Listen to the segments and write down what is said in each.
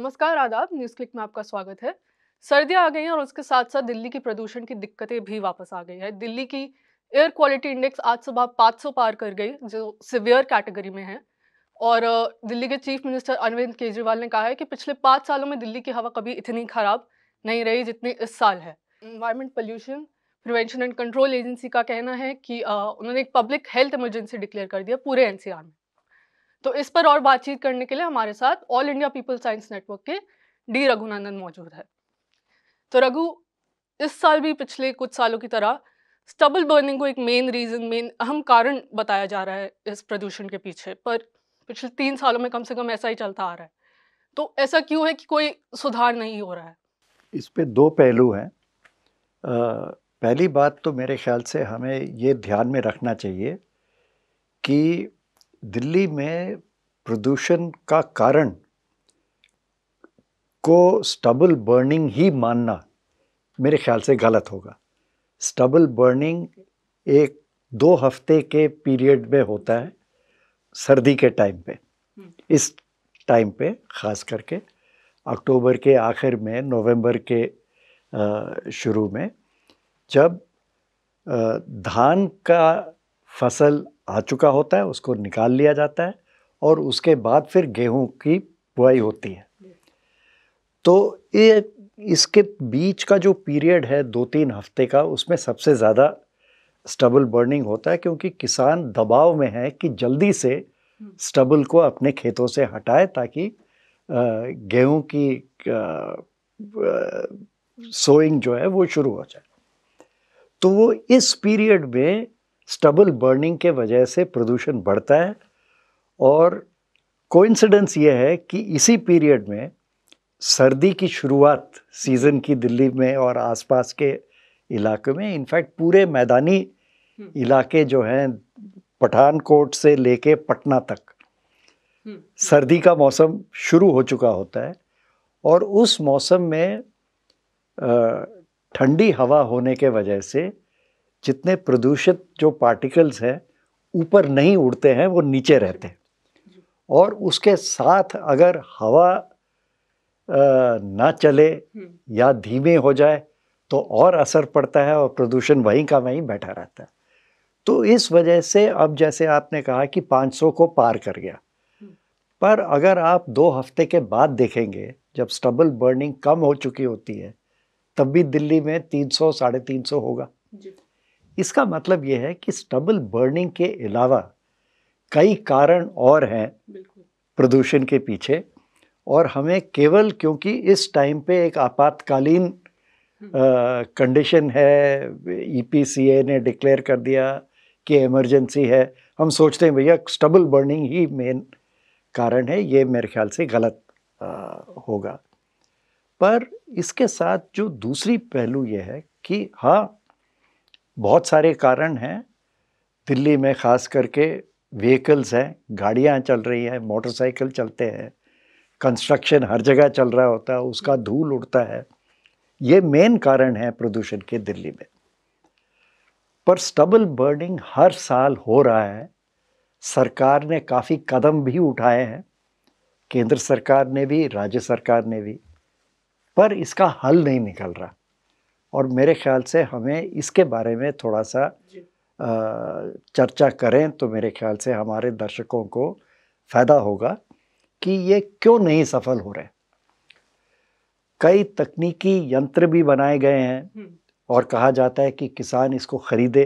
नमस्कार आदाब news click में आपका स्वागत है सर्दियाँ आ गई हैं और उसके साथ साथ दिल्ली की प्रदूषण की दिक्कतें भी वापस आ गई है दिल्ली की एयर क्वालिटी इंडेक्स आज सुबह 500 पार कर गई जो सिवियर कैटेगरी में है और दिल्ली के चीफ मिनिस्टर अरविंद केजरीवाल ने कहा है कि पिछले पाँच सालों में दिल्ली की हवा कभी इतनी खराब नहीं रही जितनी इस साल है environment pollution prevention and control agency का कहना है कि उन्होंने एक पब्लिक हेल्थ इमरजेंसी डिक्लेयर कर दिया पूरे एनसीआर में तो इस पर और बातचीत करने के लिए हमारे साथ all India people science network के डी रघुनंदन मौजूद है तो रघु इस साल भी पिछले कुछ सालों की तरह स्टबल बर्निंग को एक मेन रीज़न मेन अहम कारण बताया जा रहा है इस प्रदूषण के पीछे पर पिछले तीन सालों में कम से कम ऐसा ही चलता आ रहा है तो ऐसा क्यों है कि कोई सुधार नहीं हो रहा है इस पे दो पहलू हैं पहली बात तो मेरे ख्याल से हमें ये ध्यान में रखना चाहिए कि दिल्ली में प्रदूषण का कारण को स्टबल बर्निंग ही मानना मेरे ख्याल से गलत होगा स्टबल बर्निंग एक दो हफ्ते के पीरियड में होता है सर्दी के टाइम पे हम्म। इस टाइम पे ख़ास करके अक्टूबर के आखिर में नवंबर के शुरू में जब धान का फसल आ चुका होता है उसको निकाल लिया जाता है और उसके बाद फिर गेहूं की बुआई होती है तो ये इसके बीच का जो पीरियड है दो तीन हफ्ते का उसमें सबसे ज़्यादा स्टबल बर्निंग होता है क्योंकि किसान दबाव में है कि जल्दी से स्टबल को अपने खेतों से हटाए ताकि गेहूं की सोइंग जो है वो शुरू हो जाए तो वो इस पीरियड में स्टबल बर्निंग के वजह से प्रदूषण बढ़ता है और कोइंसिडेंस ये है कि इसी पीरियड में सर्दी की शुरुआत सीज़न की दिल्ली में और आसपास के इलाके में इनफैक्ट पूरे मैदानी हम्म। इलाके जो हैं पठानकोट से लेके पटना तक हम्म। सर्दी का मौसम शुरू हो चुका होता है और उस मौसम में ठंडी हवा होने के वजह से जितने प्रदूषित जो पार्टिकल्स हैं ऊपर नहीं उड़ते हैं वो नीचे रहते हैं और उसके साथ अगर हवा ना चले या धीमे हो जाए तो और असर पड़ता है और प्रदूषण वहीं का वहीं बैठा रहता है तो इस वजह से अब जैसे आपने कहा कि 500 को पार कर गया पर अगर आप दो हफ्ते के बाद देखेंगे जब स्टबल बर्निंग कम हो चुकी होती है तब भी दिल्ली में 300 सौ साढ़े तीन होगा इसका मतलब ये है कि स्टबल बर्निंग के अलावा कई कारण और हैं प्रदूषण के पीछे और हमें केवल क्योंकि इस टाइम पे एक आपातकालीन कंडीशन हम्म। है ईपीसीए e ने डिक्लेयर कर दिया कि इमरजेंसी है हम सोचते हैं भैया स्टबल बर्निंग ही मेन कारण है ये मेरे ख्याल से गलत आ, होगा पर इसके साथ जो दूसरी पहलू ये है कि हाँ बहुत सारे कारण हैं दिल्ली में ख़ास करके व्हीकल्स हैं गाड़ियाँ चल रही हैं मोटरसाइकिल चलते हैं कंस्ट्रक्शन हर जगह चल रहा होता है उसका धूल उड़ता है ये मेन कारण है प्रदूषण के दिल्ली में पर स्टबल बर्निंग हर साल हो रहा है सरकार ने काफ़ी कदम भी उठाए हैं केंद्र सरकार ने भी राज्य सरकार ने भी पर इसका हल नहीं निकल रहा और मेरे ख्याल से हमें इसके बारे में थोड़ा सा चर्चा करें तो मेरे ख्याल से हमारे दर्शकों को फ़ायदा होगा कि ये क्यों नहीं सफल हो रहे कई तकनीकी यंत्र भी बनाए गए हैं हम्म। और कहा जाता है कि किसान इसको ख़रीदे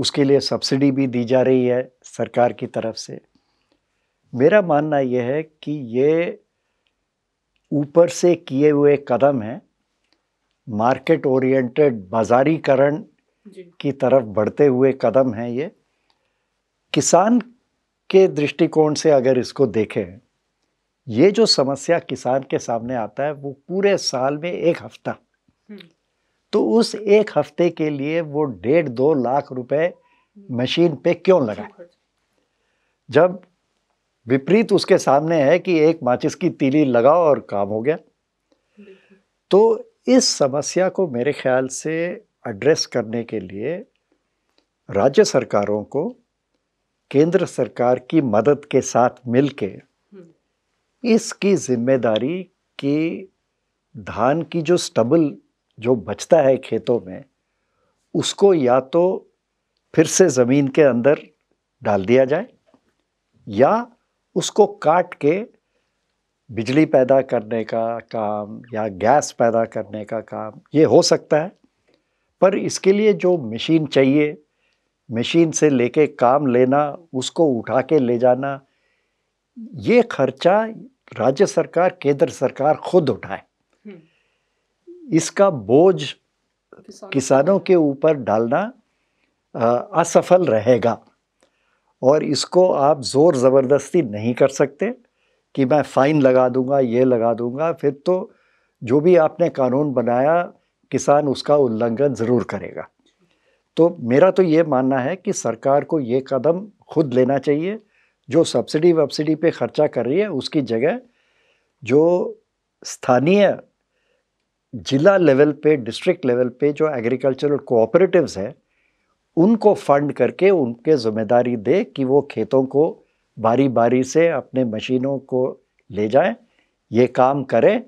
उसके लिए सब्सिडी भी दी जा रही है सरकार की तरफ से मेरा मानना यह है कि ये ऊपर से किए हुए कदम हैं मार्केट ओरिएंटेड बाजारीकरण की तरफ बढ़ते हुए कदम हैं ये किसान के दृष्टिकोण से अगर इसको देखें ये जो समस्या किसान के सामने आता है वो पूरे साल में एक हफ्ता हम्म। तो उस एक हफ्ते के लिए वो डेढ़ दो लाख रुपए मशीन पे क्यों लगा जब विपरीत उसके सामने है कि एक माचिस की तीली लगाओ और काम हो गया तो इस समस्या को मेरे ख्याल से एड्रेस करने के लिए राज्य सरकारों को केंद्र सरकार की मदद के साथ मिलके हम्म। इसकी जिम्मेदारी कि धान की जो स्टबल जो बचता है खेतों में उसको या तो फिर से ज़मीन के अंदर डाल दिया जाए या उसको काट के बिजली पैदा करने का काम या गैस पैदा करने का काम ये हो सकता है पर इसके लिए जो मशीन चाहिए मशीन से लेके काम लेना उसको उठा के ले जाना ये खर्चा राज्य सरकार केंद्र सरकार खुद उठाए हम्म। इसका बोझ किसानों के ऊपर डालना असफल रहेगा और इसको आप ज़ोर ज़बरदस्ती नहीं कर सकते कि मैं फ़ाइन लगा दूंगा ये लगा दूंगा फिर तो जो भी आपने कानून बनाया किसान उसका उल्लंघन ज़रूर करेगा तो मेरा तो ये मानना है कि सरकार को ये कदम खुद लेना चाहिए जो सब्सिडी वब्सिडी पे ख़र्चा कर रही है उसकी जगह जो स्थानीय जिला लेवल पे डिस्ट्रिक्ट लेवल पे जो एग्रीकल्चरल कोऑपरेटिव्स हैं उनको फंड करके उनके ज़िम्मेदारी दे कि वो खेतों को बारी बारी से अपने मशीनों को ले जाएं ये काम करें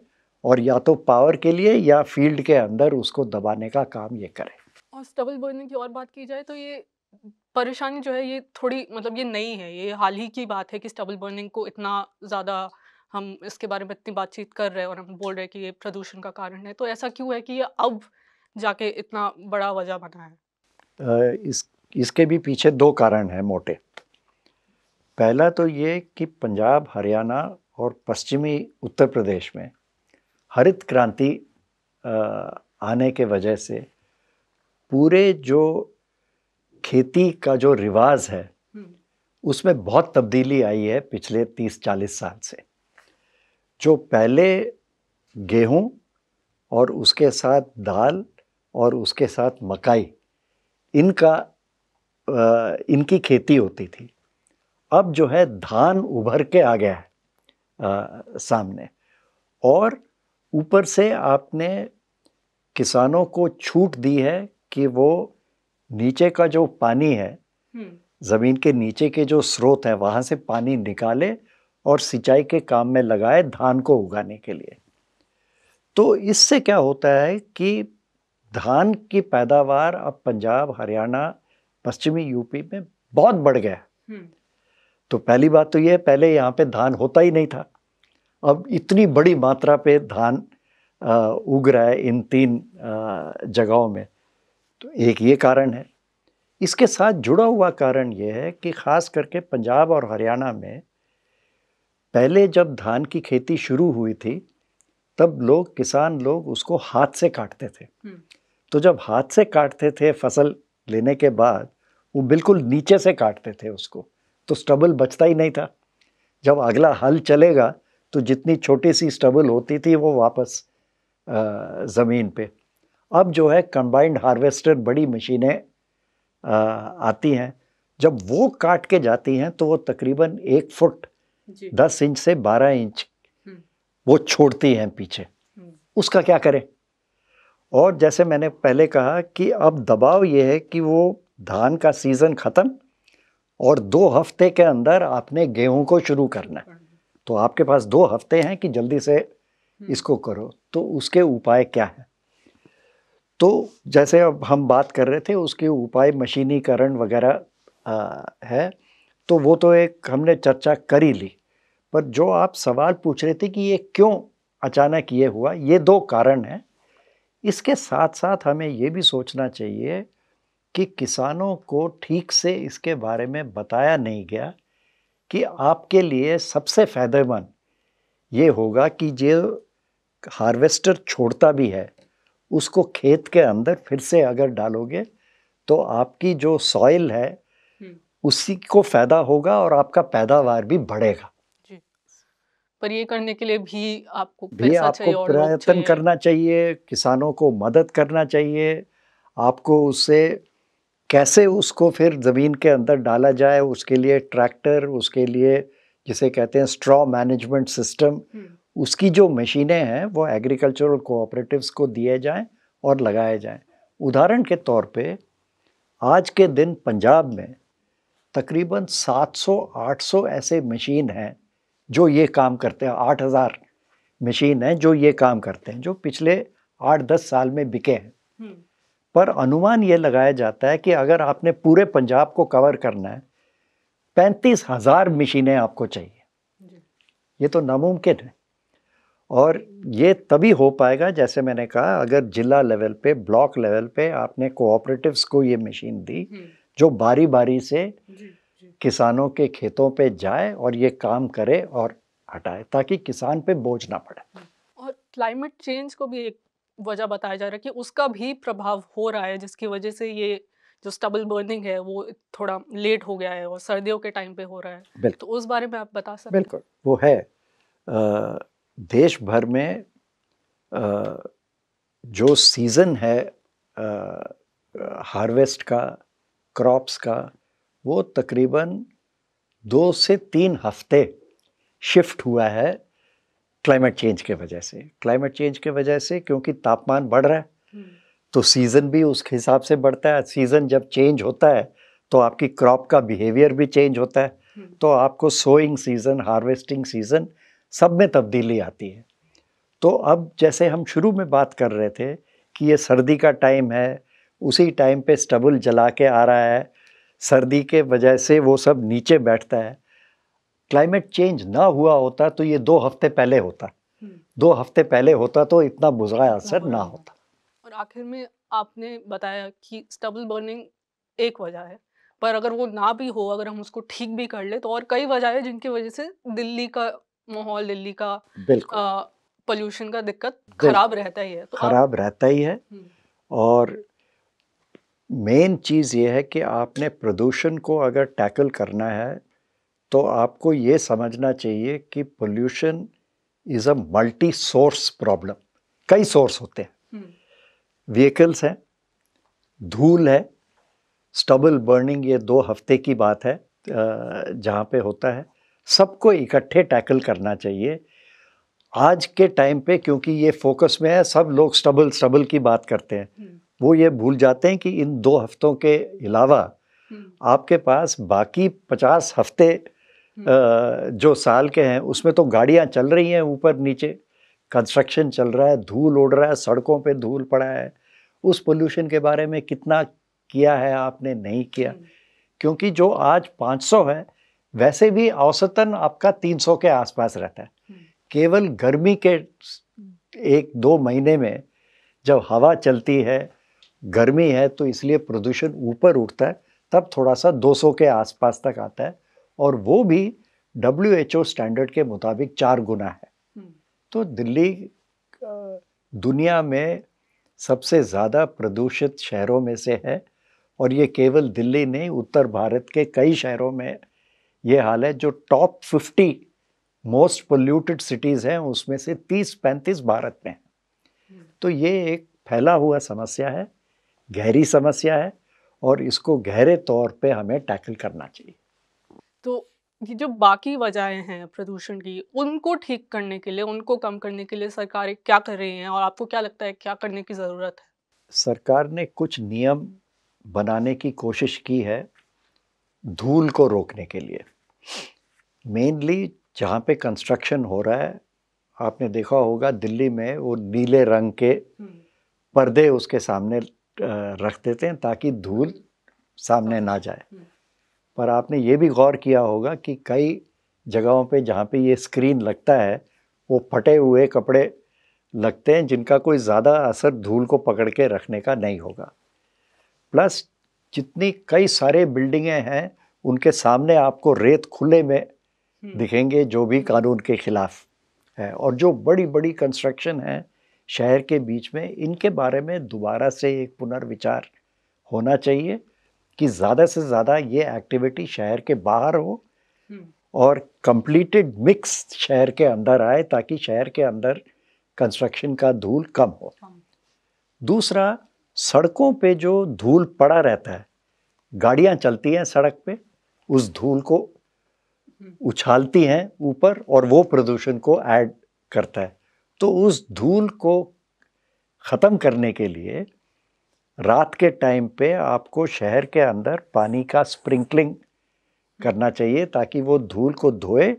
और या तो पावर के लिए या फील्ड के अंदर उसको दबाने का काम ये करें और स्टबल बर्निंग की और बात की जाए तो ये परेशानी जो है ये थोड़ी मतलब ये नई है ये हाल ही की बात है कि स्टबल बर्निंग को इतना ज़्यादा हम इसके बारे में इतनी बातचीत कर रहे हैं और हम बोल रहे हैं कि ये प्रदूषण का कारण है तो ऐसा क्यों है कि ये अब जाके इतना बड़ा वजह बना है इस इसके भी पीछे दो कारण हैं मोटे पहला तो ये कि पंजाब हरियाणा और पश्चिमी उत्तर प्रदेश में हरित क्रांति आने के वजह से पूरे जो खेती का जो रिवाज है हम्म। उसमें बहुत तब्दीली आई है पिछले तीस चालीस साल से जो पहले गेहूं और उसके साथ दाल और उसके साथ मकाई इनका इनकी खेती होती थी अब जो है धान उभर के आ गया है आ, सामने और ऊपर से आपने किसानों को छूट दी है कि वो नीचे का जो पानी है हम्म। ज़मीन के नीचे के जो स्रोत हैं वहाँ से पानी निकाले और सिंचाई के काम में लगाए धान को उगाने के लिए तो इससे क्या होता है कि धान की पैदावार अब पंजाब हरियाणा पश्चिमी यूपी में बहुत बढ़ गया हम्म। तो पहली बात तो ये है पहले यहाँ पे धान होता ही नहीं था अब इतनी बड़ी मात्रा पे धान उग रहा है इन तीन जगहों में तो एक ये कारण है इसके साथ जुड़ा हुआ कारण ये है कि ख़ास करके पंजाब और हरियाणा में पहले जब धान की खेती शुरू हुई थी तब लोग किसान लोग उसको हाथ से काटते थे हम्म। तो जब हाथ से काटते थे फसल लेने के बाद वो बिल्कुल नीचे से काटते थे उसको तो स्टबल बचता ही नहीं था जब अगला हल चलेगा तो जितनी छोटी सी स्टबल होती थी वो वापस ज़मीन पे अब जो है कंबाइंड हार्वेस्टर बड़ी मशीनें आती हैं जब वो काट के जाती हैं तो वो तकरीबन एक फुट दस इंच से बारह इंच हम्म। वो छोड़ती हैं पीछे हम्म। उसका क्या करें और जैसे मैंने पहले कहा कि अब दबाव ये है कि वो धान का सीज़न ख़त्म और दो हफ्ते के अंदर आपने गेहूं को शुरू करना है तो आपके पास दो हफ्ते हैं कि जल्दी से हम्म। इसको करो तो उसके उपाय क्या है तो जैसे अब हम बात कर रहे थे उसके उपाय मशीनीकरण वगैरह है तो वो तो एक हमने चर्चा कर ही ली पर जो आप सवाल पूछ रहे थे कि ये क्यों अचानक ये हुआ ये दो कारण हैं इसके साथ साथ हमें ये भी सोचना चाहिए कि किसानों को ठीक से इसके बारे में बताया नहीं गया कि आपके लिए सबसे फ़ायदेमंद ये होगा कि जो हार्वेस्टर छोड़ता भी है उसको खेत के अंदर फिर से अगर डालोगे तो आपकी जो सॉइल है हम्म। उसी को फ़ायदा होगा और आपका पैदावार भी बढ़ेगा पर ये करने के लिए भी आपको भी आपको प्रयत्न करना चाहिए किसानों को मदद करना चाहिए आपको उससे कैसे उसको फिर ज़मीन के अंदर डाला जाए उसके लिए ट्रैक्टर उसके लिए जिसे कहते हैं स्ट्रॉ मैनेजमेंट सिस्टम उसकी जो मशीनें हैं वो एग्रीकल्चरल कोऑपरेटिव्स को दिए जाएं और लगाए जाएं उदाहरण के तौर पे आज के दिन पंजाब में तकरीबन 700-800 ऐसे मशीन हैं जो ये काम करते हैं 8000 मशीन हैं जो ये काम करते हैं जो पिछले 8-10 साल में बिके हैं पर अनुमान ये लगाया जाता है कि अगर आपने पूरे पंजाब को कवर करना है पैंतीस हज़ार मशीनें आपको चाहिए ये तो नामुमकिन है और ये तभी हो पाएगा जैसे मैंने कहा अगर जिला लेवल पे ब्लॉक लेवल पे आपने कोऑपरेटिव्स को ये मशीन दी जो बारी बारी से किसानों के खेतों पे जाए और ये काम करे और हटाए ताकि किसान पे बोझ ना पड़े और क्लाइमेट चेंज को भी एक वजह बताया जा रहा है कि उसका भी प्रभाव हो रहा है जिसकी वजह से ये जो स्टबल बर्निंग है वो थोड़ा लेट हो गया है और सर्दियों के टाइम पे हो रहा है तो उस बारे में आप बता सकते बिल्कुल वो है आ, देश भर में आ, जो सीज़न है हार्वेस्ट का क्रॉप्स का वो तकरीबन दो से तीन हफ्ते शिफ्ट हुआ है क्लाइमेट चेंज के वजह से क्लाइमेट चेंज के वजह से क्योंकि तापमान बढ़ रहा है हम्म। तो सीज़न भी उसके हिसाब से बढ़ता है सीज़न जब चेंज होता है तो आपकी क्रॉप का बिहेवियर भी चेंज होता है हम्म। तो आपको सोइंग सीज़न हार्वेस्टिंग सीज़न सब में तब्दीली आती है तो अब जैसे हम शुरू में बात कर रहे थे कि ये सर्दी का टाइम है उसी टाइम पे स्टबल जला के आ रहा है सर्दी के वजह से वो सब नीचे बैठता है क्लाइमेट चेंज ना हुआ होता तो ये दो हफ्ते पहले होता हम्म। दो हफ्ते पहले होता तो इतना बुरा असर ना होता और आखिर में आपने बताया कि स्टबल बर्निंग एक वजह है पर अगर वो ना भी हो अगर हम उसको ठीक भी कर ले तो और कई वजह है जिनकी वजह से दिल्ली का माहौल दिल्ली का पोल्यूशन का दिक्कत खराब रहता ही है तो खराब आप... रहता ही है हम्म। और मेन चीज़ ये है कि आपने प्रदूषण को अगर टैकल करना है तो आपको ये समझना चाहिए कि pollution is a multi source problem कई सोर्स होते हैं व्हीकल्स हम्म। हैं धूल है स्टबल बर्निंग ये दो हफ्ते की बात है जहाँ पे होता है सबको इकट्ठे टैकल करना चाहिए आज के टाइम पे क्योंकि ये फोकस में है सब लोग स्टबल स्टबल की बात करते हैं हम्म। वो ये भूल जाते हैं कि इन दो हफ्तों के अलावा हम्म। आपके पास बाकी पचास हफ्ते जो साल के हैं उसमें तो गाड़ियाँ चल रही हैं ऊपर नीचे कंस्ट्रक्शन चल रहा है धूल उड़ रहा है सड़कों पे धूल पड़ा है उस पोल्यूशन के बारे में कितना किया है आपने नहीं किया हम्म। क्योंकि जो आज 500 है वैसे भी औसतन आपका 300 के आसपास रहता है हम्म। केवल गर्मी के एक दो महीने में जब हवा चलती है गर्मी है तो इसलिए प्रदूषण ऊपर उठता है तब थोड़ा सा 200 के आसपास तक आता है और वो भी डब्ल्यू एच ओ स्टैंडर्ड के मुताबिक चार गुना है हम्म। तो दिल्ली दुनिया में सबसे ज़्यादा प्रदूषित शहरों में से है और ये केवल दिल्ली नहीं उत्तर भारत के कई शहरों में ये हाल है जो top fifty most polluted cities हैं उसमें से तीस पैंतीस भारत में हैं हम्म। तो ये एक फैला हुआ समस्या है गहरी समस्या है और इसको गहरे तौर पे हमें टैकल करना चाहिए तो ये जो बाकी वजहें हैं प्रदूषण की उनको ठीक करने के लिए उनको कम करने के लिए सरकार क्या कर रही हैं और आपको क्या लगता है क्या करने की ज़रूरत है सरकार ने कुछ नियम बनाने की कोशिश की है धूल को रोकने के लिए मेनली जहाँ पे कंस्ट्रक्शन हो रहा है आपने देखा होगा दिल्ली में वो नीले रंग के हम्म। पर्दे उसके सामने रख देते हैं ताकि धूल सामने ना जाए हम्म। पर आपने ये भी गौर किया होगा कि कई जगहों पे जहाँ पे ये स्क्रीन लगता है वो फटे हुए कपड़े लगते हैं जिनका कोई ज़्यादा असर धूल को पकड़ के रखने का नहीं होगा प्लस जितनी कई सारे बिल्डिंगें हैं उनके सामने आपको रेत खुले में हम्म। दिखेंगे जो भी कानून के ख़िलाफ़ है और जो बड़ी बड़ी कंस्ट्रक्शन है शहर के बीच में इनके बारे में दोबारा से एक पुनर्विचार होना चाहिए कि ज़्यादा से ज़्यादा ये एक्टिविटी शहर के बाहर हो हम्म। और कंप्लीटेड मिक्स शहर के अंदर आए ताकि शहर के अंदर कंस्ट्रक्शन का धूल कम हो दूसरा सड़कों पे जो धूल पड़ा रहता है गाड़ियाँ चलती हैं सड़क पे उस धूल को हम्म। उछालती हैं ऊपर और वो प्रदूषण को ऐड करता है तो उस धूल को ख़त्म करने के लिए रात के टाइम पे आपको शहर के अंदर पानी का स्प्रिंकलिंग करना चाहिए ताकि वो धूल को धोए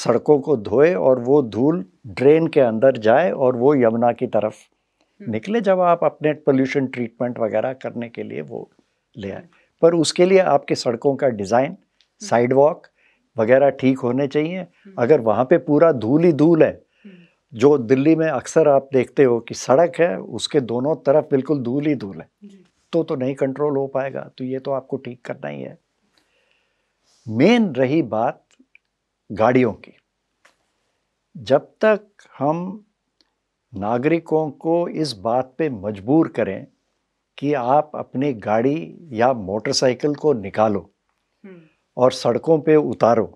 सड़कों को धोए और वो धूल ड्रेन के अंदर जाए और वो यमुना की तरफ हम्म। निकले जब आप अपने पोल्यूशन ट्रीटमेंट वगैरह करने के लिए वो ले आए पर उसके लिए आपके सड़कों का डिज़ाइन साइडवॉक हम्म। वगैरह ठीक होने चाहिए हम्म। अगर वहाँ पे पूरा धूल ही धूल है जो दिल्ली में अक्सर आप देखते हो कि सड़क है उसके दोनों तरफ बिल्कुल धूल ही धूल है तो तो नहीं कंट्रोल हो पाएगा तो ये तो आपको ठीक करना ही है मेन रही बात गाड़ियों की जब तक हम नागरिकों को इस बात पे मजबूर करें कि आप अपनी गाड़ी या मोटरसाइकिल को निकालो हम्म। और सड़कों पे उतारो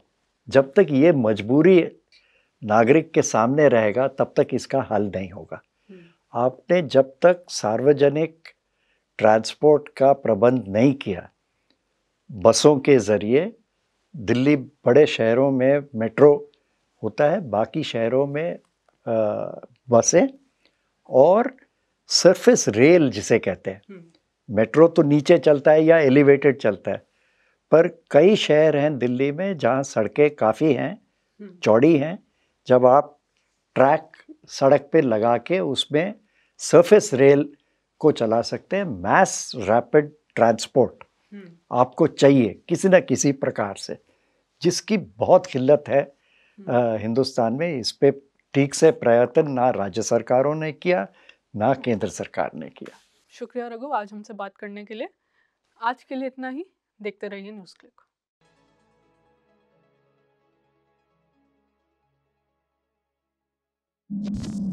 जब तक ये मजबूरी नागरिक के सामने रहेगा तब तक इसका हल नहीं होगा हम्म। आपने जब तक सार्वजनिक ट्रांसपोर्ट का प्रबंध नहीं किया बसों के ज़रिए दिल्ली बड़े शहरों में मेट्रो होता है बाकी शहरों में बसें और सरफेस रेल जिसे कहते हैं हम्म। मेट्रो तो नीचे चलता है या एलिवेटेड चलता है पर कई शहर हैं दिल्ली में जहाँ सड़कें काफ़ी हैं हम्म। चौड़ी हैं जब आप ट्रैक सड़क पे लगा के उसमें सरफेस रेल को चला सकते हैं मैस रैपिड ट्रांसपोर्ट आपको चाहिए किसी न किसी प्रकार से जिसकी बहुत किल्लत है आ, हम्म। हिंदुस्तान में इस पर ठीक से प्रयत्न ना राज्य सरकारों ने किया ना केंद्र सरकार ने किया शुक्रिया रघु आज हमसे बात करने के लिए आज के लिए इतना ही देखते रहिए न्यूज़ क्लिक you